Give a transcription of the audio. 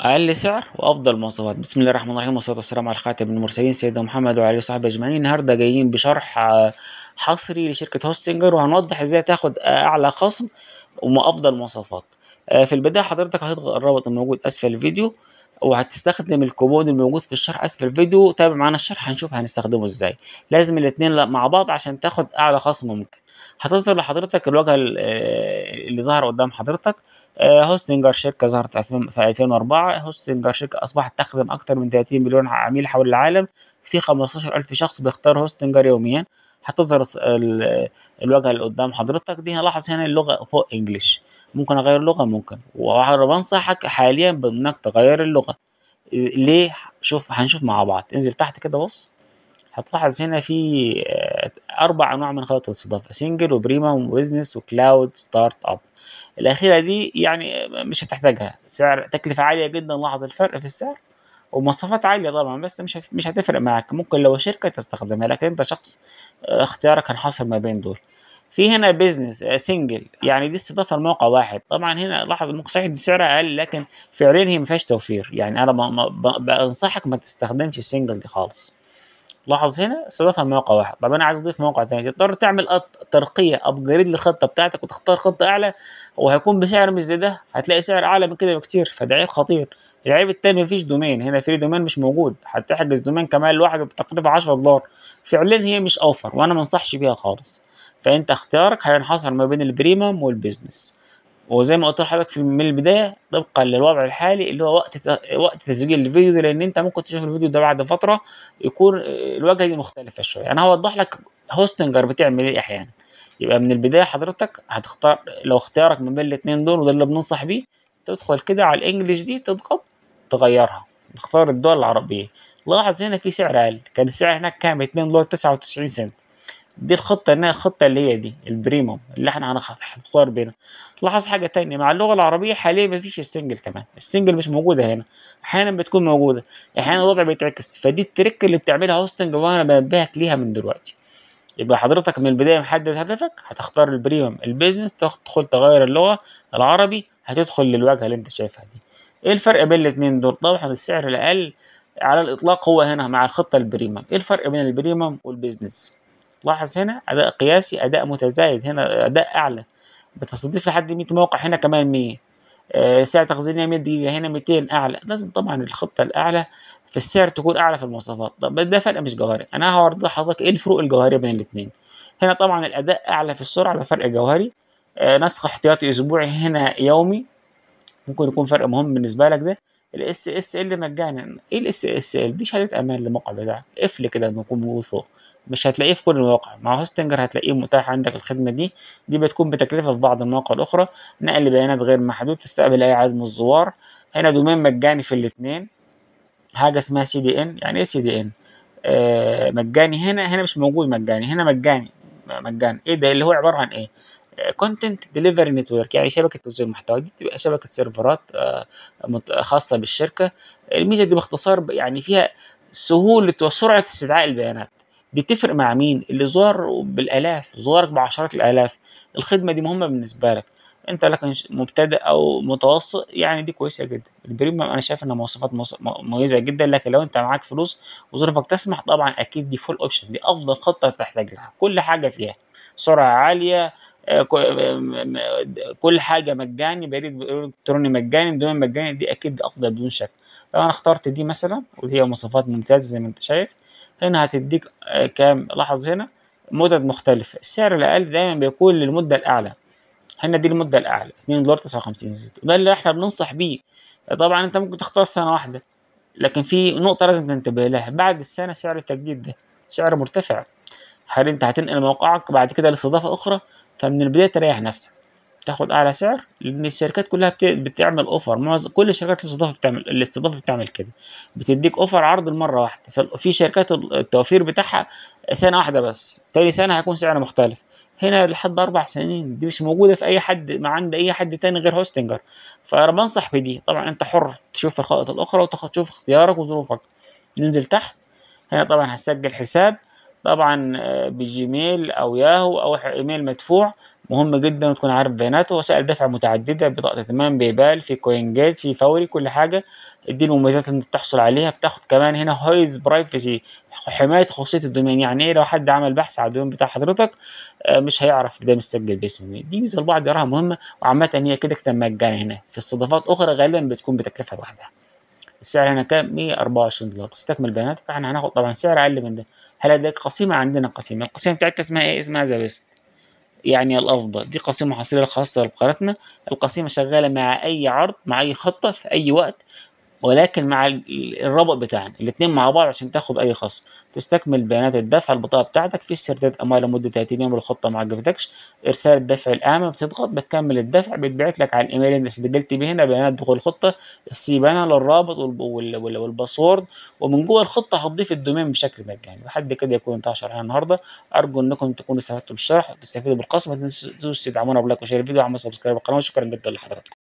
اقل سعر وافضل مواصفات بسم الله الرحمن الرحيم والصلاه والسلام على خاتم المرسلين سيدنا محمد وعلى اله وصحبه اجمعين النهارده جايين بشرح آه، حصري لشركه هوستنجر وهنوضح ازاي تاخد آه، اعلى خصم وافضل مواصفات آه، في البدايه حضرتك هتضغط الرابط الموجود اسفل الفيديو وهتستخدم الكوبون الموجود في الشرح اسفل الفيديو تابع معانا الشرح هنشوف هنستخدمه ازاي لازم الاثنين مع بعض عشان تاخد اعلى خصم ممكن هتظهر لحضرتك الواجهه آه، اللي ظاهره قدام حضرتك آه، هوستنجر شركه ظهرت في 2004 هوستنجر شركه اصبحت تخدم اكثر من 30 مليون عميل حول العالم في 15000 شخص بيختار هوستنجر يوميا هتظهر الواجهه اللي قدام حضرتك دي هلاحظ هنا اللغه فوق انجلش ممكن اغير لغه ممكن وبنصحك حاليا بانك تغير اللغه ليه شوف هنشوف مع بعض انزل تحت كده بص هتلاحظ هنا في آه، اربع انواع من خطط الاستضافه سنجل وبريمم وبزنس وكلاود ستارت اب الاخيره دي يعني مش هتحتاجها سعر تكلفه عاليه جدا لاحظ الفرق في السعر ومواصفات عاليه طبعا بس مش مش هتفرق معاك ممكن لو شركه تستخدمها لكن انت شخص آه، اختيارك هنحصل ما بين دول في هنا بيزنس سنجل آه، يعني دي استضافه لموقع واحد طبعا هنا لاحظ ممكن صحيح سعرها اقل لكن فعليا هي ما فيهاش توفير يعني انا بنصحك ما تستخدمش السنجل دي خالص لاحظ هنا استضافها موقع واحد طب انا عايز اضيف موقع ثاني تضطر تعمل ترقيه ابجريد للخطه بتاعتك وتختار خطه اعلى وهيكون بسعر مش زي ده هتلاقي سعر اعلى من كده بكتير فده عيب خطير العيب الثاني مفيش دومين هنا فري دومين مش موجود هتحجز دومين كمان لواحد بتقريبا 10 دولار فعليا هي مش اوفر وانا ما انصحش بيها خالص فانت اختيارك هينحصر ما بين البريموم والبيزنس وزي ما قلت لحضرتك في من البدايه طبقا للوضع الحالي اللي هو وقت وقت تسجيل الفيديو ده لان انت ممكن تشوف الفيديو ده بعد فتره يكون آه، الواجهه دي مختلفه شويه يعني انا هوضح لك هوستنجر بتعمل ايه احيانا يبقى من البدايه حضرتك هتختار لو اختيارك ما بين الاثنين دول وده اللي بننصح بيه تدخل كده على الانجليش دي تضغط تغيرها تختار الدول العربيه لاحظ هنا في سعر اقل كان السعر هناك كام 2 دولار 99 سنت دي الخطة انها الخطة اللي هي دي البريموم اللي احنا هنختار بينها لاحظ حاجة تانية مع اللغة العربية حاليا مفيش السنجل كمان السنجل مش موجودة هنا احيانا بتكون موجودة احيانا الوضع بيتعكس فدي التريك اللي بتعملها هوستنج وانا بنبهك ليها من دلوقتي يبقى حضرتك من البداية محدد هدفك هتختار البريموم البيزنس تدخل تغير اللغة العربي هتدخل للواجهة اللي انت شايفها دي ايه الفرق بين الاتنين دول طبعا السعر الاقل على الاطلاق هو هنا مع الخطة البريموم ايه الفرق بين البريموم والبيزنس لاحظ هنا اداء قياسي اداء متزايد هنا اداء اعلى بتستضيف لحد 100 موقع هنا كمان 100 آه، سعة تخزينيه 100 دقيقه هنا 200 اعلى لازم طبعا الخطه الاعلى في السعر تكون اعلى في المواصفات طب ده فرق مش جوهري انا هوضح لحضرتك ايه الفروق الجوهريه بين الاثنين هنا طبعا الاداء اعلى في السرعه ده فرق جوهري آه، نسخ احتياطي اسبوعي هنا يومي ممكن يكون فرق مهم بالنسبه لك ده الاس اس ال مجانا ايه الاس اس ال دي شهاده امان للموقع بتاعك قفل كده المفروض موجود فوق مش هتلاقيه في كل المواقع مع هوستنجر هتلاقيه متاح عندك الخدمه دي دي بتكون بتكلفه في بعض المواقع الاخرى نقل بيانات غير محدود تستقبل اي عدد من الزوار هنا دومين مجاني في الاثنين حاجه اسمها سي دي ان يعني ايه سي دي ان مجاني هنا هنا مش موجود مجاني هنا مجاني مجاني ايه ده اللي هو عباره عن ايه كونتنت ديليفري نتورك يعني شبكه توزيع المحتوى دي بتبقى شبكه سيرفرات آه، خاصه بالشركه الميزه دي باختصار يعني فيها سهوله وسرعه استدعاء البيانات دي بتفرق مع مين اللي زار بالالاف زوارك بعشرات الالاف الخدمه دي مهمه بالنسبه لك انت لك مبتدئ او متوسط يعني دي كويسه جدا البريميوم انا شايف انها مواصفات مميزه جدا لكن لو انت معاك فلوس وظروفك تسمح طبعا اكيد دي فول اوبشن دي افضل خطه تحتاج لها كل حاجه فيها سرعه عاليه آه، آه، كل حاجه مجاني بريد الكتروني مجاني دومين مجاني دي اكيد افضل بدون شك لو انا اخترت دي مثلا وهي مواصفات ممتازه زي ما انت شايف هنا هتديك آه، كام لاحظ هنا مدد مختلفه السعر الاقل دايما بيكون للمده الاعلى هنا دي المده الاعلى 2 دولار 59 سنت وده اللي احنا بننصح بيه طبعا انت ممكن تختار سنه واحده لكن في نقطه لازم تنتبه لها بعد السنه سعر التجديد ده سعر مرتفع هل انت هتنقل موقعك بعد كده لاستضافه اخرى فمن البداية تريح نفسك تاخد أعلى سعر لأن الشركات كلها بتعمل أوفر معظم كل الشركات الاستضافة بتعمل الاستضافة بتعمل كده بتديك أوفر عرض المرة واحدة ففي شركات التوفير بتاعها سنة واحدة بس تاني سنة هيكون سعر مختلف هنا لحد أربع سنين دي مش موجودة في أي حد ما عند أي حد تاني غير هوستنجر فأنا بنصح بدي طبعا أنت حر تشوف الخطط الأخرى وتاخد تشوف اختيارك وظروفك ننزل تحت هنا طبعا هسجل حساب طبعا آه، بجيميل او ياهو او ايميل مدفوع مهم جدا وتكون عارف بياناته وسائل دفع متعدده بطاقه ائتمان بايبال في كوين جيت في فوري كل حاجه دي المميزات اللي بتحصل عليها بتاخد كمان هنا هايز برايفسي حمايه خصوصيه الدومين يعني ايه لو حد عمل بحث على الدومين بتاع حضرتك آه، مش هيعرف ده مسجل باسم مين دي ميزه البعض يراها مهمه وعامه هي كده كده مجانا هنا في استضافات اخرى غالبا بتكون بتكلفه لوحدها السعر هنا كام 124 دولار استكمل بياناتك احنا هناخد طبعا سعر اقل من ده هل لديك قسيمه عندنا قسيمه القسيمه بتاعتنا اسمها ايه اسمها ذا بيست يعني الافضل دي قسيمه حصريه خاصه بقناتنا القسيمه شغاله مع اي عرض مع اي خطه في اي وقت ولكن مع الرابط بتاعنا الاثنين مع بعض عشان تاخد اي خصم تستكمل بيانات الدفع البطاقه بتاعتك في استرداد اموال لمده 30 يوم الخطه ما عجبتكش ارسال الدفع الاعمى بتضغط بتكمل الدفع بيتبعت لك على الايميل اللي سجلت بيه هنا بيانات دخول الخطه السيبانه للرابط والباسورد ومن جوه الخطه هتضيف الدومين بشكل مجاني لحد كده يكون انتهى شرحنا النهارده ارجو انكم تكونوا استفدتوا بالشرح وتستفيدوا بالقسم ما تنسوش تدعمونا بلايك وشير الفيديو وعمل سبسكرايب للقناه وشكرا جدا لحضراتكم